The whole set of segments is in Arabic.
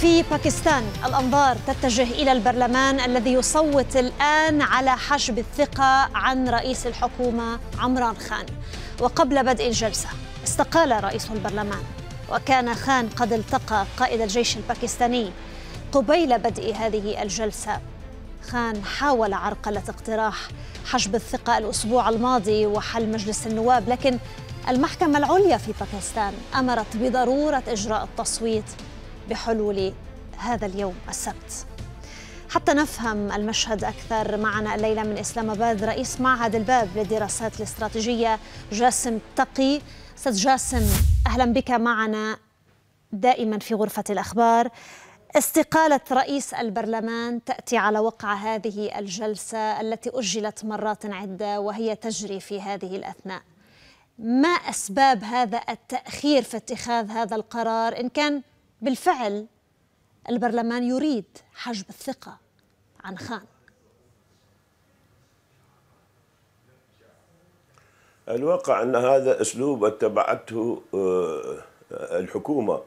في باكستان الأنظار تتجه إلى البرلمان الذي يصوت الآن على حشب الثقة عن رئيس الحكومة عمران خان وقبل بدء الجلسة استقال رئيس البرلمان وكان خان قد التقى قائد الجيش الباكستاني قبيل بدء هذه الجلسة خان حاول عرقلة اقتراح حشب الثقة الأسبوع الماضي وحل مجلس النواب لكن المحكمة العليا في باكستان أمرت بضرورة إجراء التصويت بحلول هذا اليوم السبت حتى نفهم المشهد أكثر معنا الليلة من إسلام أباد رئيس معهد الباب للدراسات الاستراتيجية جاسم تقي أستاذ جاسم أهلا بك معنا دائما في غرفة الأخبار استقالة رئيس البرلمان تأتي على وقع هذه الجلسة التي أجلت مرات عدة وهي تجري في هذه الأثناء ما أسباب هذا التأخير في اتخاذ هذا القرار إن كان بالفعل البرلمان يريد حجب الثقة عن خان الواقع أن هذا أسلوب اتبعته آه، آه، الحكومة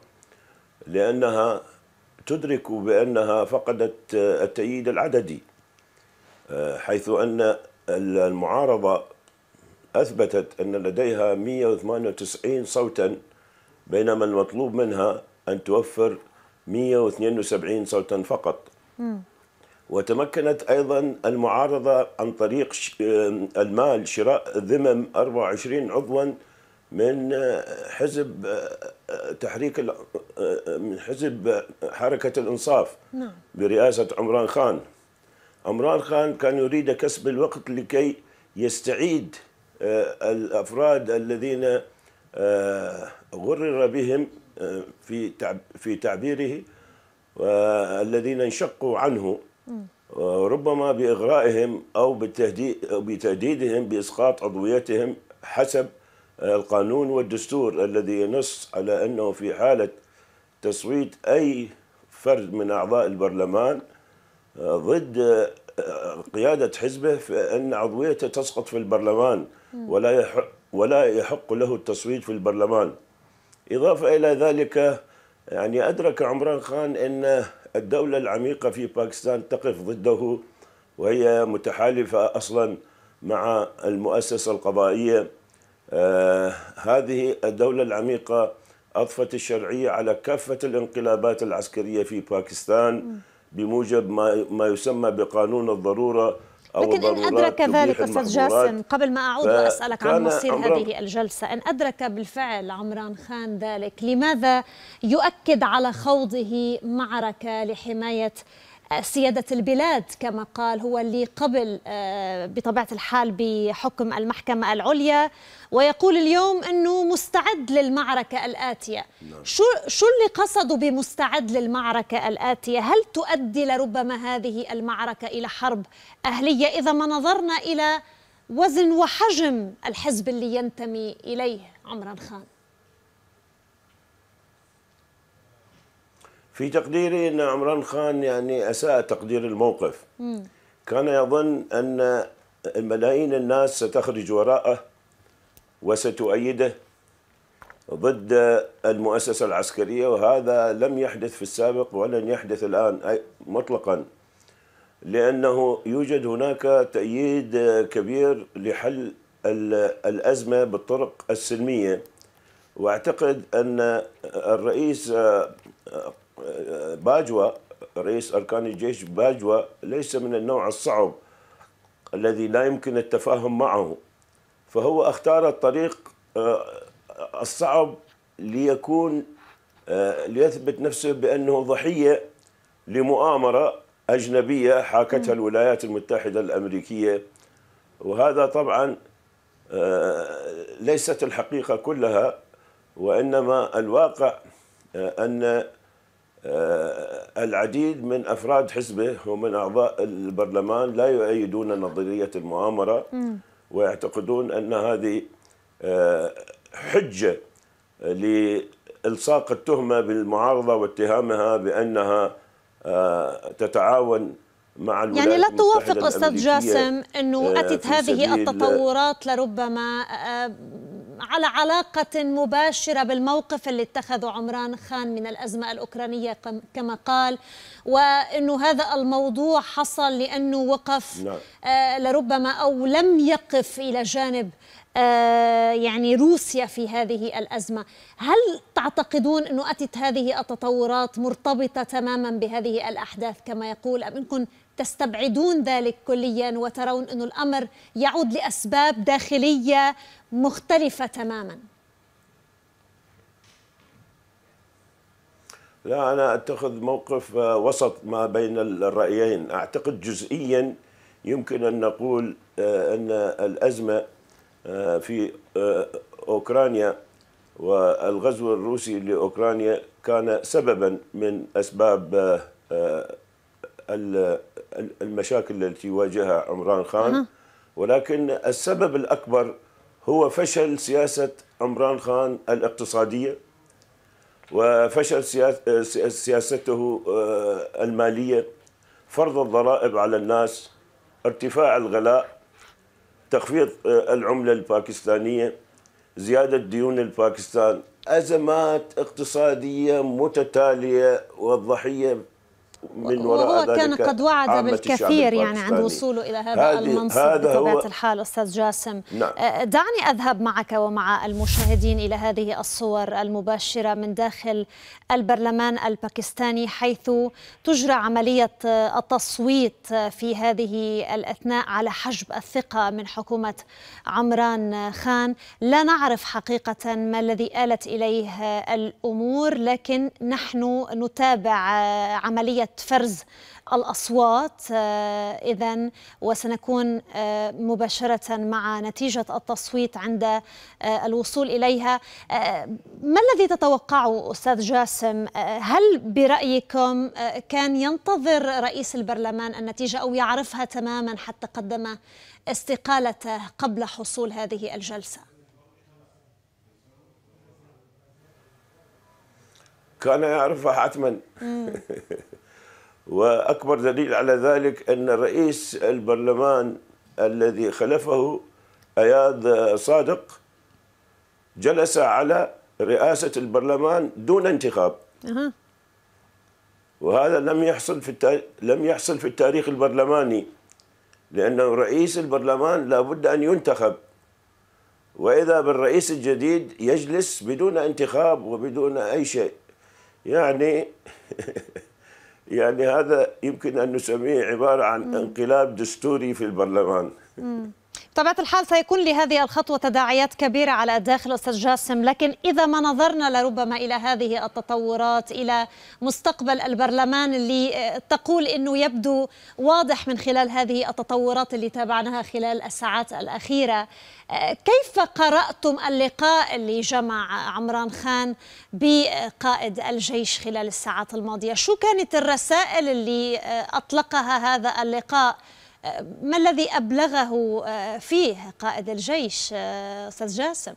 لأنها تدرك بأنها فقدت آه، التأييد العددي حيث أن المعارضة أثبتت أن لديها 198 صوتا بينما المطلوب منها أن توفر 172 صوتا فقط وتمكنت أيضا المعارضة عن طريق آه، المال شراء ذمم 24 عضوا من آه، حزب آه، تحريك من حزب حركة الإنصاف نعم. برئاسة عمران خان عمران خان كان يريد كسب الوقت لكي يستعيد الأفراد الذين غرر بهم في في تعبيره الذين انشقوا عنه ربما باغرائهم او بتهديدهم باسقاط عضويتهم حسب القانون والدستور الذي ينص على انه في حاله تصويت اي فرد من اعضاء البرلمان ضد قياده حزبه فان عضويته تسقط في البرلمان ولا يحق ولا يحق له التصويت في البرلمان إضافة إلى ذلك يعني أدرك عمران خان أن الدولة العميقة في باكستان تقف ضده وهي متحالفة أصلا مع المؤسسة القضائية آه هذه الدولة العميقة أضفت الشرعية على كافة الانقلابات العسكرية في باكستان بموجب ما, ما يسمى بقانون الضرورة لكن إن أدرك ذلك أستاذ جاسم قبل ما أعود وأسألك عن مصير هذه الجلسة إن أدرك بالفعل عمران خان ذلك لماذا يؤكد على خوضه معركة لحماية سيادة البلاد كما قال هو اللي قبل آه، بطبيعة الحال بحكم المحكمة العليا ويقول اليوم أنه مستعد للمعركة الآتية نعم. شو, شو اللي قصدوا بمستعد للمعركة الآتية هل تؤدي لربما هذه المعركة إلى حرب أهلية إذا ما نظرنا إلى وزن وحجم الحزب اللي ينتمي إليه عمران خان في تقديري أن عمران خان يعني أساء تقدير الموقف مم. كان يظن أن ملايين الناس ستخرج وراءه وستؤيده ضد المؤسسة العسكرية وهذا لم يحدث في السابق ولن يحدث الآن مطلقا لأنه يوجد هناك تأييد كبير لحل الأزمة بالطرق السلمية واعتقد أن الرئيس باجوا رئيس أركان الجيش باجوا ليس من النوع الصعب الذي لا يمكن التفاهم معه فهو اختار الطريق آه، الصعب ليكون آه، ليثبت نفسه بأنه ضحية لمؤامرة أجنبية حاكتها الولايات المتحدة الأمريكية وهذا طبعا آه، ليست الحقيقة كلها وإنما الواقع أن آه، العديد من افراد حزبه ومن اعضاء البرلمان لا يؤيدون نظريه المؤامره ويعتقدون ان هذه آه، حجه لالصاق التهمه بالمعارضه واتهامها بانها آه، تتعاون مع الولايات يعني لا توافق استاذ جاسم انه اتت هذه التطورات لربما على علاقة مباشرة بالموقف اللي اتخذه عمران خان من الأزمة الأوكرانية كما قال وأنه هذا الموضوع حصل لأنه وقف نعم. آه، لربما أو لم يقف إلى جانب آه، يعني روسيا في هذه الأزمة هل تعتقدون أنه أتت هذه التطورات مرتبطة تماما بهذه الأحداث كما يقول أم أنكم تستبعدون ذلك كليا وترون أن الأمر يعود لأسباب داخلية مختلفة تماما لا أنا أتخذ موقف آه، وسط ما بين الرأيين أعتقد جزئيا يمكن أن نقول آه، أن الأزمة آه، في آه، أوكرانيا والغزو الروسي لأوكرانيا كان سببا من أسباب آه، المشاكل التي واجهها عمران خان ولكن السبب الأكبر هو فشل سياسة عمران خان الاقتصادية وفشل سياسته المالية فرض الضرائب على الناس ارتفاع الغلاء تخفيض آه، العملة الباكستانية زيادة ديون الباكستان أزمات اقتصادية متتالية والضحية من وراء وهو ذلك كان قد وعد بالكثير يعني عند وصوله إلى هذا المنصب هذا بطبيعة الحال أستاذ جاسم نعم. أه، دعني أذهب معك ومع المشاهدين إلى هذه الصور المباشرة من داخل البرلمان الباكستاني حيث تجرى عملية التصويت في هذه الأثناء على حجب الثقة من حكومة عمران خان لا نعرف حقيقة ما الذي آلت إليه الأمور لكن نحن نتابع عملية فرز الأصوات آه، إذا وسنكون آه، مباشرة مع نتيجة التصويت عند آه، الوصول إليها ما الذي تتوقعه أستاذ جاسم هل برأيكم كان ينتظر رئيس البرلمان النتيجة أو يعرفها تماما حتى قدم استقالته قبل حصول هذه الجلسة كان يعرفها حتما واكبر دليل على ذلك ان رئيس البرلمان الذي خلفه اياد صادق جلس على رئاسه البرلمان دون انتخاب وهذا لم يحصل في لم يحصل في التاريخ البرلماني لانه رئيس البرلمان لابد ان ينتخب واذا بالرئيس الجديد يجلس بدون انتخاب وبدون اي شيء يعني يعني هذا يمكن أن نسميه عبارة عن انقلاب دستوري في البرلمان طبيعة الحال سيكون لهذه الخطوة تداعيات كبيرة على الداخل أستاذ جاسم لكن إذا ما نظرنا لربما إلى هذه التطورات إلى مستقبل البرلمان اللي آه، تقول أنه يبدو واضح من خلال هذه التطورات اللي تابعناها خلال الساعات الأخيرة آه، كيف قرأتم اللقاء اللي جمع عمران خان بقائد الجيش خلال الساعات الماضية شو كانت الرسائل اللي آه، أطلقها هذا اللقاء ما الذي أبلغه آه، فيه قائد الجيش آه، أستاذ جاسم؟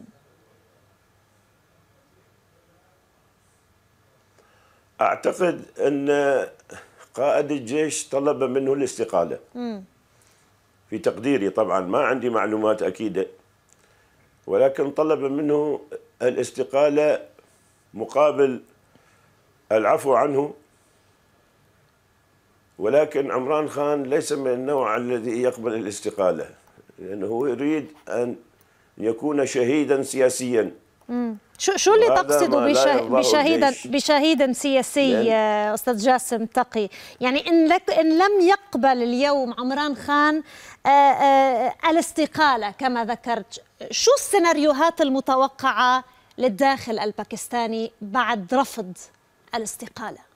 أعتقد أن قائد الجيش طلب منه الاستقالة م. في تقديري طبعا ما عندي معلومات أكيدة ولكن طلب منه الاستقالة مقابل العفو عنه ولكن عمران خان ليس من النوع الذي يقبل الاستقالة لأنه هو يريد أن يكون شهيدا سياسيا شو شو اللي تقصده بشهيدا بشهيدا سياسي آه، استاذ جاسم تقي يعني ان لك ان لم يقبل اليوم عمران خان آآ آه، آآ آه، الاستقاله كما ذكرت شو السيناريوهات المتوقعه للداخل الباكستاني بعد رفض الاستقاله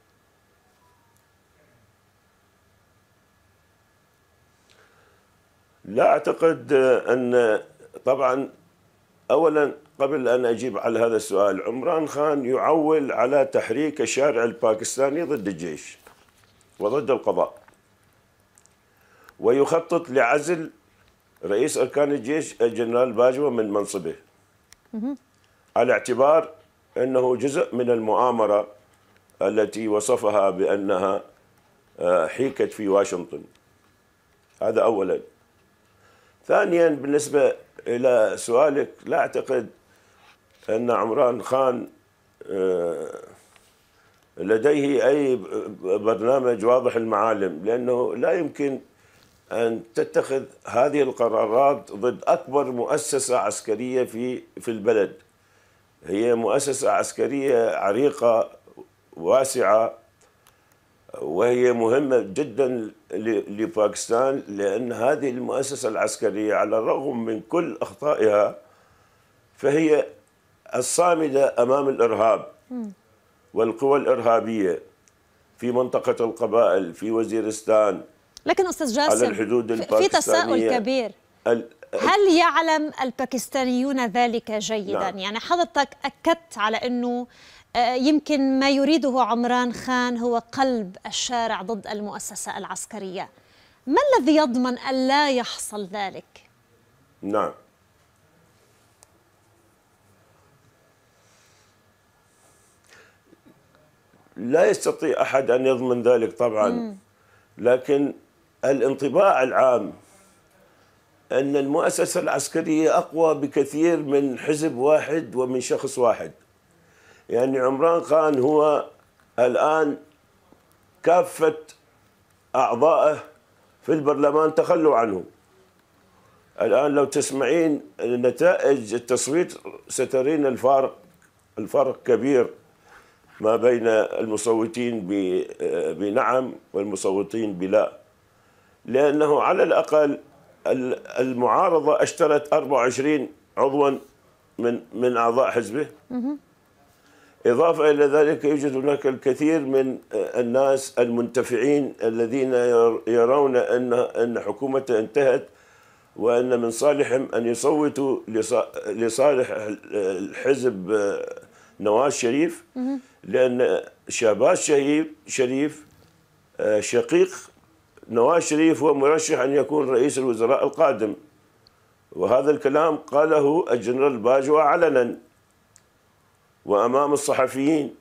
لا أعتقد أن طبعا أولا قبل أن أجيب على هذا السؤال عمران خان يعول على تحريك الشارع الباكستاني ضد الجيش وضد القضاء ويخطط لعزل رئيس أركان الجيش الجنرال باجوة من منصبه على اعتبار أنه جزء من المؤامرة التي وصفها بأنها آه، حيكت في واشنطن هذا أولاً ثانيا بالنسبة إلى سؤالك لا أعتقد أن عمران خان آه، لديه أي برنامج واضح المعالم لأنه لا يمكن أن تتخذ هذه القرارات ضد أكبر مؤسسة عسكرية في في البلد هي مؤسسة عسكرية عريقة واسعة وهي مهمة جدا لباكستان لأن هذه المؤسسة العسكرية على الرغم من كل أخطائها فهي الصامدة أمام الإرهاب والقوى الإرهابية في منطقة القبائل في وزيرستان لكن أستاذ جاسم على الحدود الباكستانية في تساؤل كبير هل يعلم الباكستانيون ذلك جيدا؟ نعم. يعني حضرتك أكدت على أنه آه، يمكن ما يريده عمران خان هو قلب الشارع ضد المؤسسة العسكرية ما الذي يضمن ألا يحصل ذلك؟ نعم لا يستطيع أحد أن يضمن ذلك طبعا لكن الانطباع العام أن المؤسسة العسكرية أقوى بكثير من حزب واحد ومن شخص واحد يعني عمران خان هو الآن كافة أعضائه في البرلمان تخلوا عنه الآن لو تسمعين نتائج التصويت سترين الفارق الفرق كبير ما بين المصوتين بنعم والمصوتين بلا لأنه على الأقل المعارضة اشترت 24 عضوا من من أعضاء حزبه إضافة إلى ذلك يوجد هناك الكثير من الناس المنتفعين الذين يرون أن أن حكومته انتهت وأن من صالحهم أن يصوتوا لصالح الحزب نواز شريف لأن شاباز شريف آه، شقيق نواز شريف هو مرشح أن يكون رئيس الوزراء القادم وهذا الكلام قاله الجنرال باجوا علنا وامام الصحفيين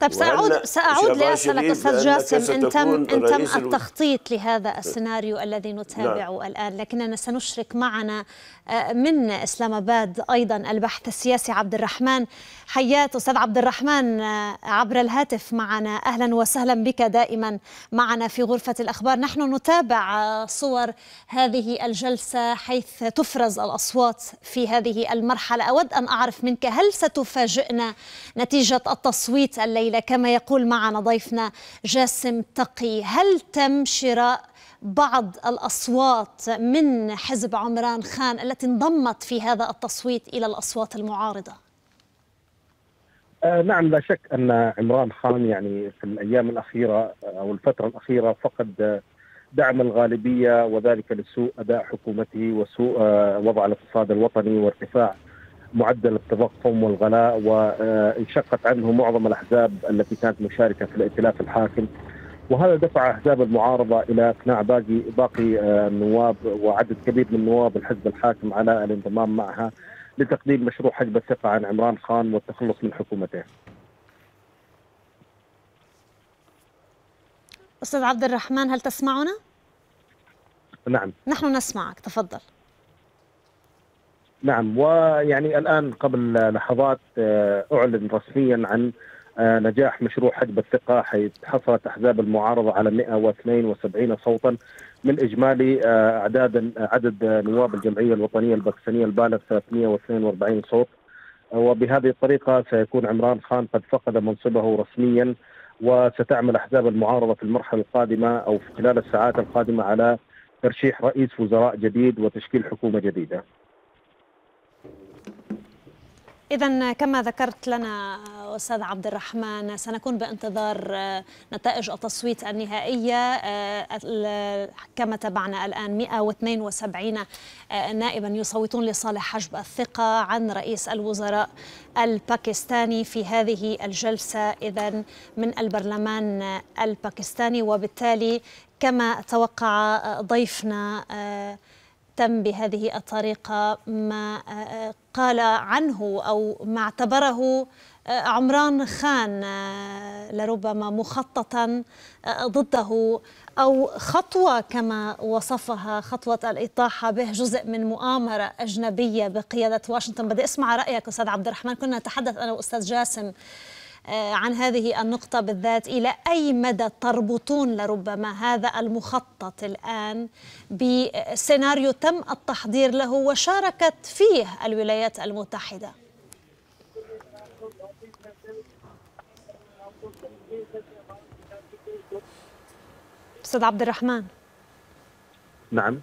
طيب سأعود سأعود لأسألك أستاذ جاسم إن تم إن تم التخطيط لهذا السيناريو الذي نتابعه نعم. الآن لكننا سنشرك معنا آه، من إسلام آباد أيضا البحث السياسي عبد الرحمن حيات أستاذ عبد الرحمن آه، عبر الهاتف معنا أهلا وسهلا بك دائما معنا في غرفة الأخبار نحن نتابع آه، صور هذه الجلسة حيث تفرز الأصوات في هذه المرحلة أود أن أعرف منك هل ستفاجئنا نتيجة التصويت الليلة الليلة كما يقول معنا ضيفنا جاسم تقي هل تم شراء بعض الأصوات من حزب عمران خان التي انضمت في هذا التصويت إلى الأصوات المعارضة؟ آه نعم لا شك أن عمران خان يعني في الأيام الأخيرة آه، أو الفترة الأخيرة فقد دعم الغالبية وذلك لسوء أداء حكومته وسوء آه، وضع الاقتصاد الوطني وارتفاع معدل التضخم والغلاء وانشقت عنه معظم الاحزاب التي كانت مشاركه في الائتلاف الحاكم وهذا دفع احزاب المعارضه الى اقناع باقي باقي النواب آه، وعدد كبير من نواب الحزب الحاكم على الانضمام معها لتقديم مشروع حجب الثقه عن عمران خان والتخلص من حكومته. استاذ عبد الرحمن هل تسمعنا؟ نعم نحن نسمعك تفضل. نعم ويعني الان قبل لحظات آه، اعلن رسميا عن آه، نجاح مشروع حجب الثقة حيث حصلت أحزاب المعارضة على 172 صوتا من إجمالي آه، أعداد عدد نواب الجمعية الوطنية الباكستانية البالغ 342 صوت وبهذه الطريقة سيكون عمران خان قد فقد منصبه رسميا وستعمل أحزاب المعارضة في المرحلة القادمة أو خلال الساعات القادمة على ترشيح رئيس وزراء جديد وتشكيل حكومة جديدة إذا كما ذكرت لنا أستاذ عبد الرحمن سنكون بانتظار آه، نتائج التصويت النهائية آه، كما تابعنا الآن 172 آه، نائبا يصوتون لصالح حجب الثقة عن رئيس الوزراء الباكستاني في هذه الجلسة إذا من البرلمان الباكستاني وبالتالي كما توقع ضيفنا تم بهذه الطريقة ما آه، قال عنه أو ما اعتبره آه، عمران خان آه، لربما مخططا ضده أو خطوة كما وصفها خطوة الإطاحة به جزء من مؤامرة أجنبية بقيادة واشنطن بدي أسمع رأيك أستاذ عبد الرحمن كنا نتحدث أنا وأستاذ جاسم آه، عن هذه النقطة بالذات إلى أي مدى تربطون لربما هذا المخطط الآن بسيناريو تم التحضير له وشاركت فيه الولايات المتحدة أستاذ عبد الرحمن نعم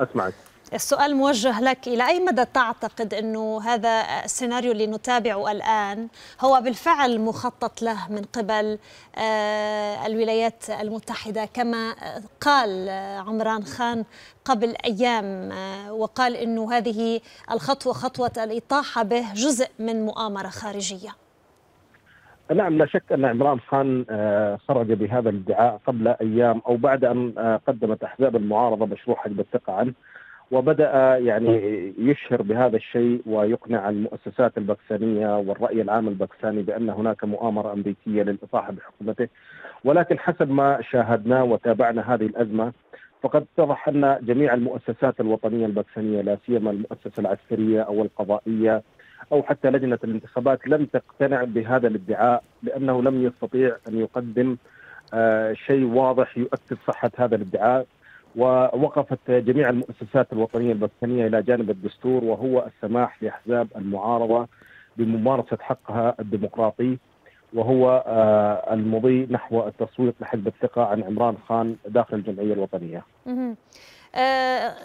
أسمعك السؤال موجه لك إلى أي مدى تعتقد أنه هذا السيناريو اللي نتابعه الآن هو بالفعل مخطط له من قبل آه، الولايات المتحدة كما قال آه، عمران خان قبل أيام آه، وقال أنه هذه الخطوة خطوة الإطاحة به جزء من مؤامرة خارجية نعم لا شك ان عمران خان خرج بهذا الادعاء قبل ايام او بعد ان قدمت احزاب المعارضه مشروع حجب الثقه عنه وبدا يعني يشهر بهذا الشيء ويقنع المؤسسات الباكستانيه والراي العام الباكستاني بان هناك مؤامره امريكيه للاطاحه بحكومته ولكن حسب ما شاهدنا وتابعنا هذه الازمه فقد اتضح ان جميع المؤسسات الوطنيه الباكستانيه لا سيما المؤسسه العسكريه او القضائيه او حتى لجنه الانتخابات لم تقتنع بهذا الادعاء لانه لم يستطيع ان يقدم آه، شيء واضح يؤكد صحه هذا الادعاء ووقفت جميع المؤسسات الوطنيه البريطانيه الى جانب الدستور وهو السماح لاحزاب المعارضه بممارسه حقها الديمقراطي وهو آه، المضي نحو التصويت لحزب الثقه عن عمران خان داخل الجمعيه الوطنيه.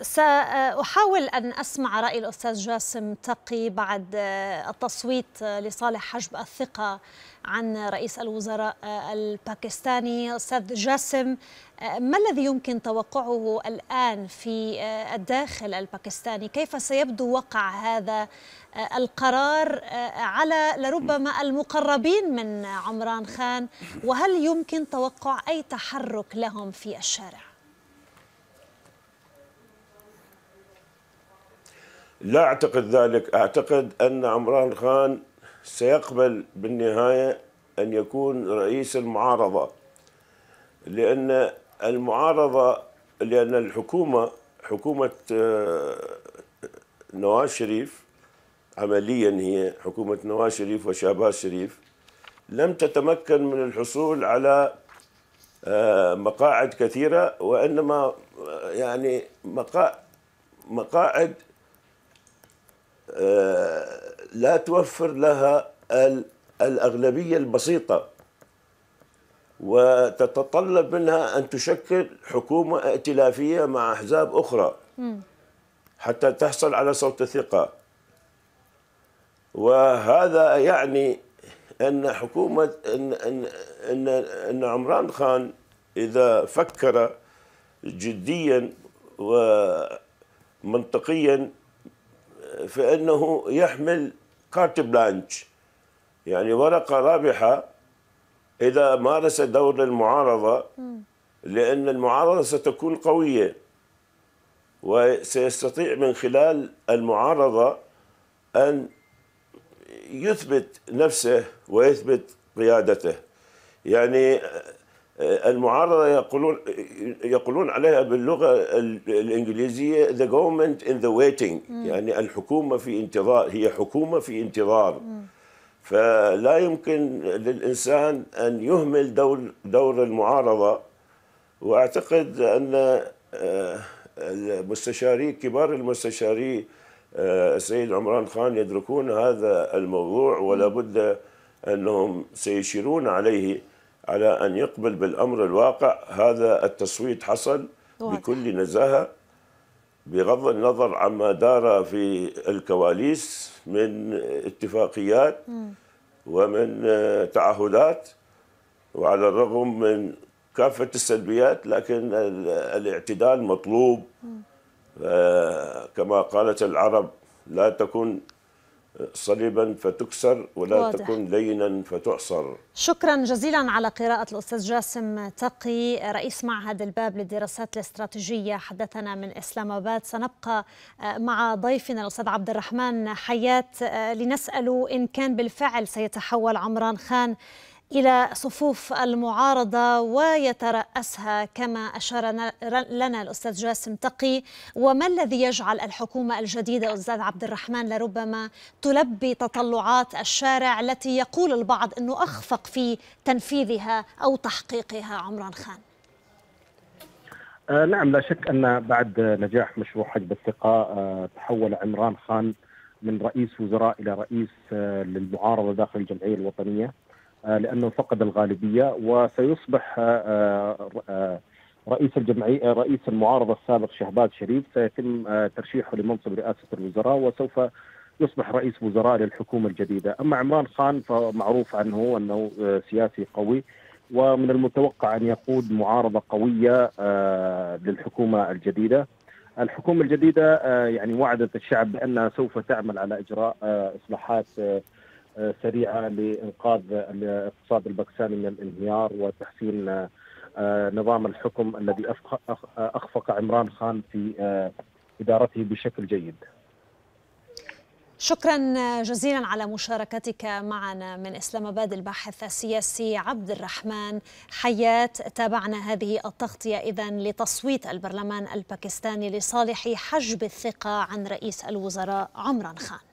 سأحاول أن أسمع رأي الأستاذ جاسم تقي بعد آه، التصويت آه، لصالح حجب الثقة عن رئيس الوزراء آه، الباكستاني أستاذ جاسم ما الذي يمكن توقعه الآن في الداخل الباكستاني كيف سيبدو وقع هذا القرار على لربما المقربين من عمران خان وهل يمكن توقع أي تحرك لهم في الشارع لا أعتقد ذلك أعتقد أن عمران خان سيقبل بالنهاية أن يكون رئيس المعارضة لأن المعارضة لأن الحكومة حكومة آه، نواز شريف عمليا هي حكومة نواز شريف وشاباز شريف لم تتمكن من الحصول على آه، مقاعد كثيرة وإنما آه، يعني مقاعد آه، لا توفر لها الأغلبية البسيطة وتتطلب منها أن تشكل حكومة ائتلافية مع أحزاب أخرى حتى تحصل على صوت الثقة وهذا يعني أن حكومة أن أن أن, أن عمران خان إذا فكر جديا ومنطقيا فانه يحمل كارت بلانش يعني ورقه رابحه اذا مارس دور المعارضه لان المعارضه ستكون قويه وسيستطيع من خلال المعارضه ان يثبت نفسه ويثبت قيادته يعني المعارضه يقولون يقولون عليها باللغه الانجليزيه the government in the waiting يعني الحكومه في انتظار هي حكومه في انتظار فلا يمكن للانسان ان يهمل دور دور المعارضه واعتقد ان آه، المستشاري كبار المستشاري آه، السيد عمران خان يدركون هذا الموضوع ولا بد انهم سيشيرون عليه على أن يقبل بالأمر الواقع هذا التصويت حصل بكل نزاهة بغض النظر عما دار في الكواليس من اتفاقيات ومن آه، تعهدات وعلى الرغم من كافة السلبيات لكن الاعتدال مطلوب آه، كما قالت العرب لا تكن صليبا فتكسر ولا واضح. تكن لينا فتعصر شكرا جزيلا على قراءة الأستاذ جاسم تقي رئيس معهد الباب للدراسات الاستراتيجية حدثنا من إسلام آباد سنبقى آه، مع ضيفنا الأستاذ عبد الرحمن حيات آه، لنسأله إن كان بالفعل سيتحول عمران خان إلى صفوف المعارضة ويترأسها كما أشار لنا الأستاذ جاسم تقي وما الذي يجعل الحكومة الجديدة أستاذ عبد الرحمن لربما تلبي تطلعات الشارع التي يقول البعض أنه أخفق في تنفيذها أو تحقيقها عمران خان آه نعم لا شك أن بعد نجاح مشروع حجب الثقة آه تحول عمران خان من رئيس وزراء إلى رئيس آه للمعارضة داخل الجمعية الوطنية آه، لانه فقد الغالبيه وسيصبح آه، آه، رئيس الجمعيه رئيس المعارضه السابق شهباز شريف سيتم ترشيحه لمنصب رئاسه الوزراء وسوف يصبح رئيس وزراء للحكومه الجديده، اما عمران خان فمعروف عنه انه سياسي قوي ومن المتوقع ان يقود معارضه قويه للحكومه الجديده. الحكومه الجديده يعني وعدت الشعب بانها سوف تعمل على اجراء اصلاحات سريعه لانقاذ الاقتصاد الباكستاني من الانهيار وتحسين آه، نظام الحكم الذي اخفق عمران خان في آه، ادارته بشكل جيد. شكرا جزيلا على مشاركتك معنا من اسلام اباد الباحث السياسي عبد الرحمن حيات تابعنا هذه التغطيه اذا لتصويت البرلمان الباكستاني لصالح حجب الثقه عن رئيس الوزراء عمران خان